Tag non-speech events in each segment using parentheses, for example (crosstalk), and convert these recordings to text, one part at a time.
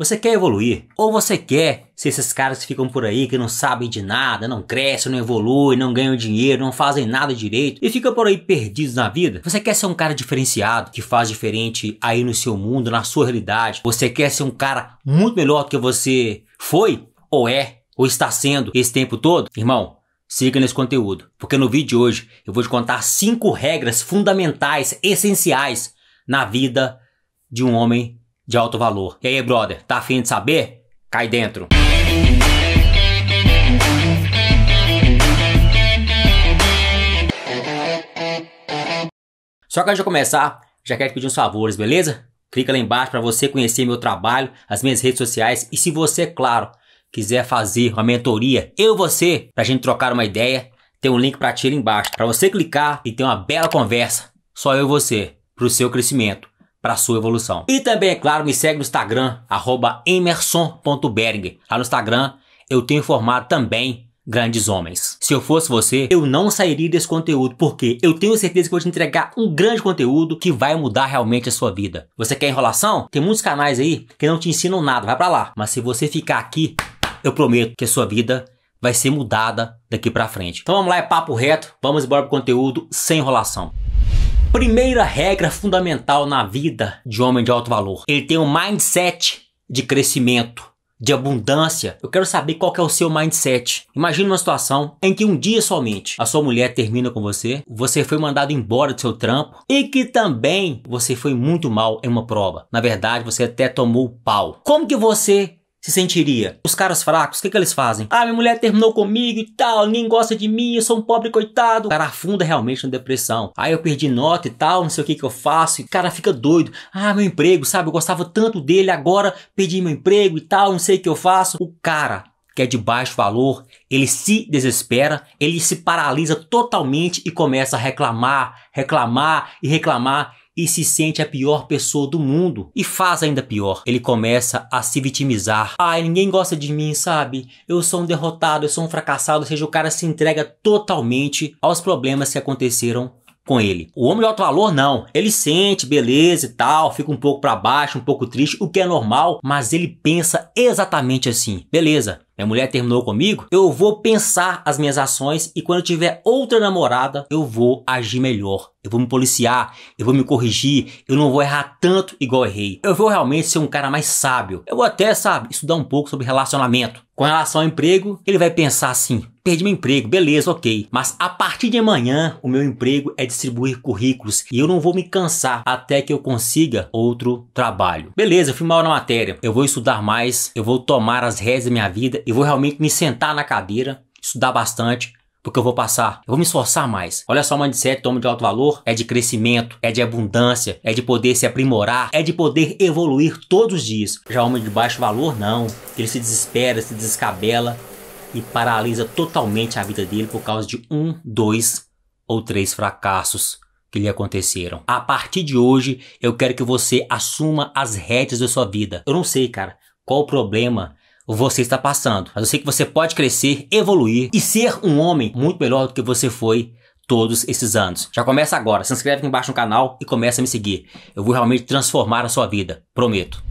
Você quer evoluir? Ou você quer ser esses caras que ficam por aí que não sabem de nada, não crescem, não evoluem, não ganham dinheiro, não fazem nada direito e ficam por aí perdidos na vida? Você quer ser um cara diferenciado, que faz diferente aí no seu mundo, na sua realidade? Você quer ser um cara muito melhor do que você foi, ou é, ou está sendo esse tempo todo? Irmão, Siga nesse conteúdo, porque no vídeo de hoje eu vou te contar cinco regras fundamentais, essenciais na vida de um homem de alto valor. E aí, brother, tá afim de saber? Cai dentro! Só que antes de começar, já quero te pedir uns favores, beleza? Clica lá embaixo para você conhecer meu trabalho, as minhas redes sociais e se você, claro, quiser fazer uma mentoria, eu e você, pra gente trocar uma ideia, tem um link para ti ali embaixo, para você clicar e ter uma bela conversa, só eu e você, pro seu crescimento para sua evolução. E também, é claro, me segue no Instagram, @emerson.berg Lá no Instagram eu tenho formado também grandes homens. Se eu fosse você, eu não sairia desse conteúdo, porque eu tenho certeza que vou te entregar um grande conteúdo que vai mudar realmente a sua vida. Você quer enrolação? Tem muitos canais aí que não te ensinam nada, vai para lá. Mas se você ficar aqui, eu prometo que a sua vida vai ser mudada daqui para frente. Então vamos lá, é papo reto, vamos embora pro conteúdo sem enrolação. Primeira regra fundamental na vida de um homem de alto valor. Ele tem um mindset de crescimento de abundância, eu quero saber qual que é o seu mindset. Imagina uma situação em que um dia somente a sua mulher termina com você, você foi mandado embora do seu trampo e que também você foi muito mal em uma prova. Na verdade, você até tomou pau. Como que você se sentiria? Os caras fracos, o que, que eles fazem? Ah, minha mulher terminou comigo e tal, ninguém gosta de mim, eu sou um pobre coitado. O cara afunda realmente na depressão. Aí ah, eu perdi nota e tal, não sei o que que eu faço. E o cara fica doido. Ah, meu emprego, sabe? Eu gostava tanto dele, agora perdi meu emprego e tal, não sei o que eu faço. O cara que é de baixo valor, ele se desespera, ele se paralisa totalmente e começa a reclamar, reclamar e reclamar e se sente a pior pessoa do mundo e faz ainda pior. Ele começa a se vitimizar. Ai, ninguém gosta de mim, sabe? Eu sou um derrotado, eu sou um fracassado, ou seja, o cara se entrega totalmente aos problemas que aconteceram com ele. O homem de alto valor não, ele sente beleza e tal, fica um pouco para baixo, um pouco triste, o que é normal, mas ele pensa exatamente assim. Beleza, minha mulher terminou comigo, eu vou pensar as minhas ações e quando tiver outra namorada, eu vou agir melhor. Eu vou me policiar, eu vou me corrigir, eu não vou errar tanto igual errei. Eu vou realmente ser um cara mais sábio. Eu vou até, sabe, estudar um pouco sobre relacionamento. Com relação ao emprego, ele vai pensar assim: perdi meu emprego, beleza, ok. Mas a partir de amanhã, o meu emprego é distribuir currículos e eu não vou me cansar até que eu consiga outro trabalho. Beleza, eu fui mal na matéria, eu vou estudar mais, eu vou tomar as rédeas da minha vida, e vou realmente me sentar na cadeira, estudar bastante porque eu vou passar, eu vou me esforçar mais. Olha só, o mindset do homem de alto valor é de crescimento, é de abundância, é de poder se aprimorar, é de poder evoluir todos os dias. Já o homem de baixo valor, não. Ele se desespera, se descabela e paralisa totalmente a vida dele por causa de um, dois ou três fracassos que lhe aconteceram. A partir de hoje, eu quero que você assuma as rédeas da sua vida. Eu não sei, cara, qual o problema você está passando. Mas eu sei que você pode crescer, evoluir e ser um homem muito melhor do que você foi todos esses anos. Já começa agora, se inscreve aqui embaixo no canal e começa a me seguir. Eu vou realmente transformar a sua vida, prometo.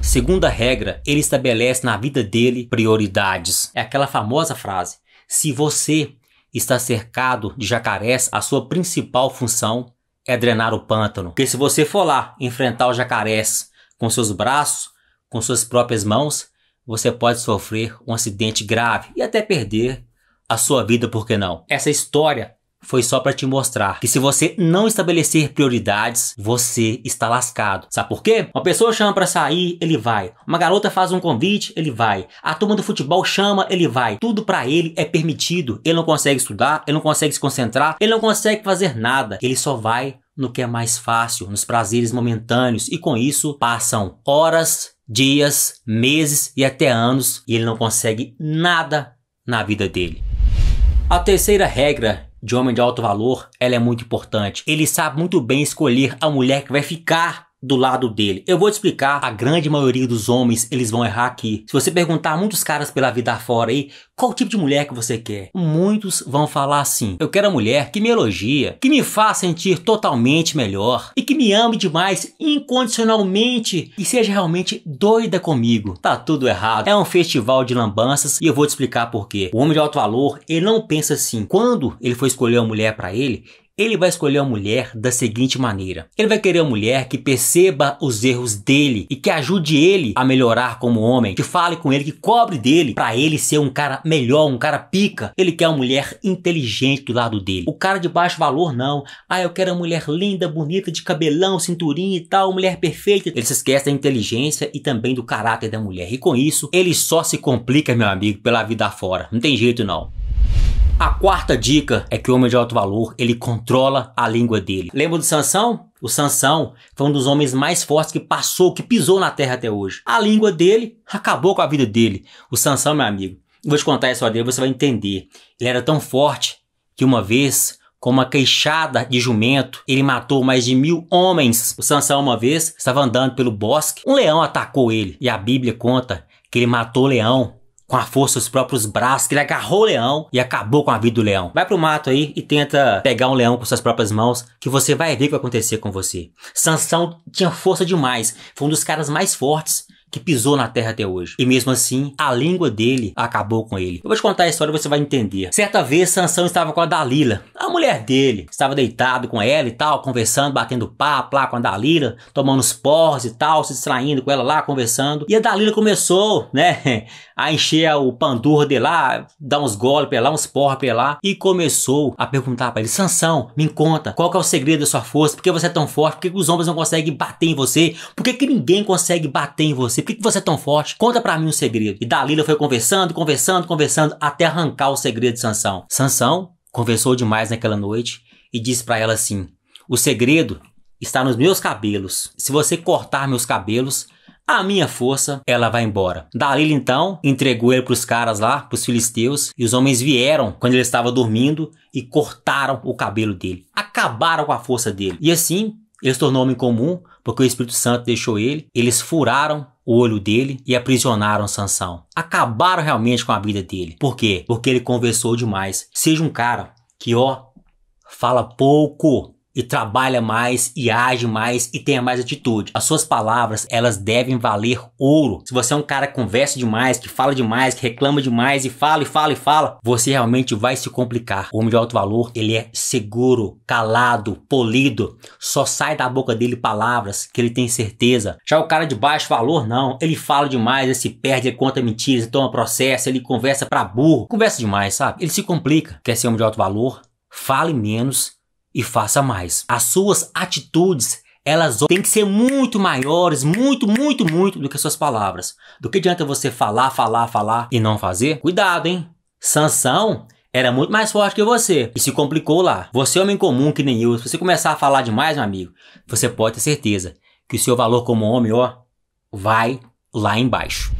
Segunda regra, ele estabelece na vida dele prioridades. É aquela famosa frase: se você está cercado de jacarés, a sua principal função é drenar o pântano. Porque se você for lá enfrentar os jacarés com seus braços, com suas próprias mãos, você pode sofrer um acidente grave e até perder a sua vida, por que não? Essa história foi só para te mostrar que se você não estabelecer prioridades, você está lascado. Sabe por quê? Uma pessoa chama para sair, ele vai. Uma garota faz um convite, ele vai. A turma do futebol chama, ele vai. Tudo para ele é permitido. Ele não consegue estudar, ele não consegue se concentrar, ele não consegue fazer nada. Ele só vai no que é mais fácil, nos prazeres momentâneos e com isso passam horas dias, meses e até anos e ele não consegue nada na vida dele. A terceira regra de homem de alto valor, ela é muito importante. Ele sabe muito bem escolher a mulher que vai ficar do lado dele. Eu vou te explicar, a grande maioria dos homens, eles vão errar aqui. Se você perguntar a muitos caras pela vida fora aí, qual tipo de mulher que você quer? Muitos vão falar assim: "Eu quero a mulher que me elogia, que me faz sentir totalmente melhor e que me ame demais incondicionalmente e seja realmente doida comigo". Tá tudo errado. É um festival de lambanças e eu vou te explicar por quê. O homem de alto valor, ele não pensa assim. Quando ele for escolher uma mulher para ele, ele vai escolher a mulher da seguinte maneira: ele vai querer uma mulher que perceba os erros dele e que ajude ele a melhorar como homem, que fale com ele, que cobre dele para ele ser um cara melhor, um cara pica. Ele quer uma mulher inteligente do lado dele. O cara de baixo valor não. Ah, eu quero uma mulher linda, bonita, de cabelão, cinturinha e tal, mulher perfeita. Ele se esquece da inteligência e também do caráter da mulher. E com isso, ele só se complica, meu amigo, pela vida fora. Não tem jeito não. A quarta dica é que o homem de alto valor, ele controla a língua dele. Lembra do Sansão? O Sansão foi um dos homens mais fortes que passou, que pisou na terra até hoje. A língua dele acabou com a vida dele. O Sansão, meu amigo, vou te contar isso história dele, você vai entender. Ele era tão forte que uma vez com uma queixada de jumento, ele matou mais de mil homens. O Sansão, uma vez, estava andando pelo bosque, um leão atacou ele. E a Bíblia conta que ele matou o leão com a força dos próprios braços, que ele agarrou o leão e acabou com a vida do leão. Vai pro mato aí e tenta pegar um leão com suas próprias mãos, que você vai ver o que vai acontecer com você. Sansão tinha força demais, foi um dos caras mais fortes que pisou na terra até hoje. E mesmo assim, a língua dele acabou com ele. Eu vou te contar a história e você vai entender. Certa vez, Sansão estava com a Dalila, a mulher dele. Estava deitado com ela e tal, conversando, batendo papo lá com a Dalila, tomando os porros e tal, se distraindo com ela lá, conversando. E a Dalila começou, né, (laughs) a encher o pandurro de lá, dar uns golpes lá, uns porros lá, e começou a perguntar para ele, Sansão, me conta, qual que é o segredo da sua força? Por que você é tão forte? Por que os homens não conseguem bater em você? Por que, que ninguém consegue bater em você? Por que, que você é tão forte? Conta para mim um segredo. E Dalila foi conversando, conversando, conversando, até arrancar o segredo de Sansão. Sansão conversou demais naquela noite e disse para ela assim: O segredo está nos meus cabelos. Se você cortar meus cabelos, a minha força, ela vai embora. Dalila então entregou ele para os caras lá, para os filisteus, e os homens vieram quando ele estava dormindo e cortaram o cabelo dele. Acabaram com a força dele. E assim, ele se tornou homem comum, porque o Espírito Santo deixou ele. Eles furaram o olho dele e aprisionaram Sansão. Acabaram realmente com a vida dele. Por quê? Porque ele conversou demais. Seja um cara que, ó, fala pouco, e trabalha mais e age mais e tenha mais atitude. As suas palavras, elas devem valer ouro. Se você é um cara que conversa demais, que fala demais, que reclama demais e fala e fala e fala, você realmente vai se complicar. O homem de alto valor, ele é seguro, calado, polido, só sai da boca dele palavras que ele tem certeza. Já o cara de baixo valor, não. Ele fala demais, ele se perde, ele conta mentiras, ele toma processo, ele conversa pra burro. Conversa demais, sabe? Ele se complica. Quer ser homem de alto valor? Fale menos e faça mais. As suas atitudes, elas têm que ser muito maiores, muito, muito, muito do que suas palavras. Do que adianta você falar, falar, falar e não fazer? Cuidado, hein? Sansão era muito mais forte que você e se complicou lá. Você é homem comum que nem eu. Se você começar a falar demais, meu amigo, você pode ter certeza que o seu valor como homem, ó, vai lá embaixo.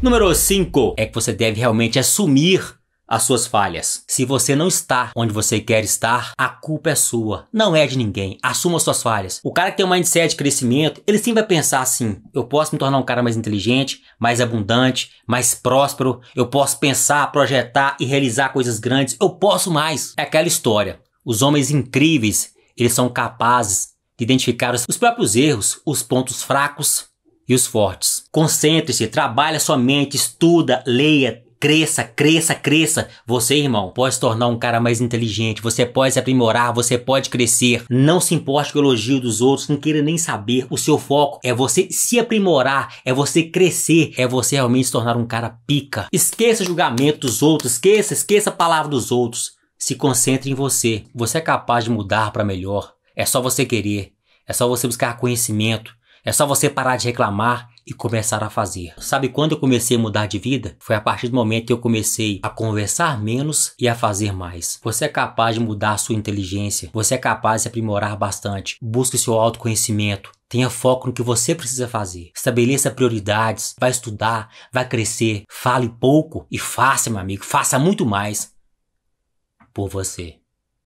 Número 5 é que você deve realmente assumir as suas falhas. Se você não está onde você quer estar, a culpa é sua, não é de ninguém. Assuma suas falhas. O cara que tem um mindset de crescimento, ele sempre vai pensar assim: eu posso me tornar um cara mais inteligente, mais abundante, mais próspero, eu posso pensar, projetar e realizar coisas grandes, eu posso mais. É aquela história. Os homens incríveis, eles são capazes de identificar os próprios erros, os pontos fracos e os fortes. Concentre-se, trabalha sua mente, estuda, leia, cresça, cresça, cresça. Você, irmão, pode se tornar um cara mais inteligente, você pode se aprimorar, você pode crescer. Não se importe com o elogio dos outros, não queira nem saber. O seu foco é você se aprimorar, é você crescer, é você realmente se tornar um cara pica. Esqueça o julgamento dos outros, esqueça, esqueça a palavra dos outros. Se concentre em você. Você é capaz de mudar para melhor. É só você querer. É só você buscar conhecimento. É só você parar de reclamar e começar a fazer. Sabe quando eu comecei a mudar de vida? Foi a partir do momento que eu comecei a conversar menos e a fazer mais. Você é capaz de mudar a sua inteligência, você é capaz de se aprimorar bastante. Busque seu autoconhecimento, Tenha foco no que você precisa fazer. Estabeleça prioridades. Vai estudar, vai crescer. Fale pouco e faça, meu amigo. Faça muito mais por você.